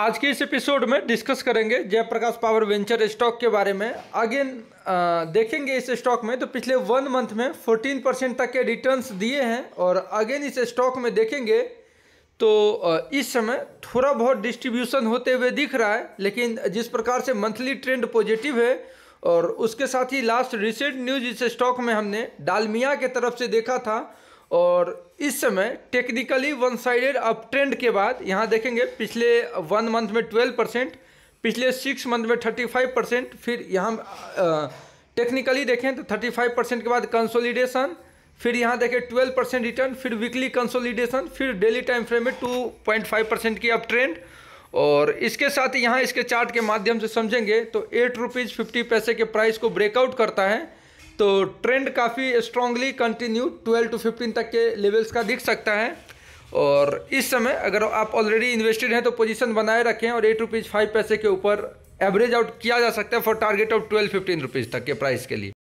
आज के इस एपिसोड में डिस्कस करेंगे जयप्रकाश पावर वेंचर स्टॉक के बारे में अगेन देखेंगे इस स्टॉक में तो पिछले वन मंथ में फोर्टीन परसेंट तक के रिटर्न्स दिए हैं और अगेन इस स्टॉक में देखेंगे तो इस समय थोड़ा बहुत डिस्ट्रीब्यूशन होते हुए दिख रहा है लेकिन जिस प्रकार से मंथली ट्रेंड पॉजिटिव है और उसके साथ ही लास्ट रिसेंट न्यूज इस स्टॉक में हमने डालमिया के तरफ से देखा था और इस समय technically one sided up trend के बाद यहाँ देखेंगे पिछले वन मंथ में ट्वेल्व परसेंट पिछले सिक्स मंथ में थर्टी फाइव परसेंट फिर यहाँ टेक्निकली देखें तो थर्टी फाइव परसेंट के बाद कंसोलिडेशन फिर यहाँ देखें ट्वेल्व परसेंट रिटर्न फिर वीकली कंसोलिडेशन फिर डेली टाइम फ्रेम में टू पॉइंट फाइव परसेंट की अप ट्रेंड और इसके साथ यहाँ इसके चार्ट के माध्यम से समझेंगे तो एट रुपीज़ फिफ्टी पैसे के प्राइस को ब्रेकआउट करता है तो ट्रेंड काफ़ी स्ट्रांगली कंटिन्यू 12 टू 15 तक के लेवल्स का दिख सकता है और इस समय अगर आप ऑलरेडी इन्वेस्टेड हैं तो पोजीशन बनाए रखें और एट रुपीज़ फाइव पैसे के ऊपर एवरेज आउट किया जा सकता है for target of twelve fifteen rupees तक के प्राइस के लिए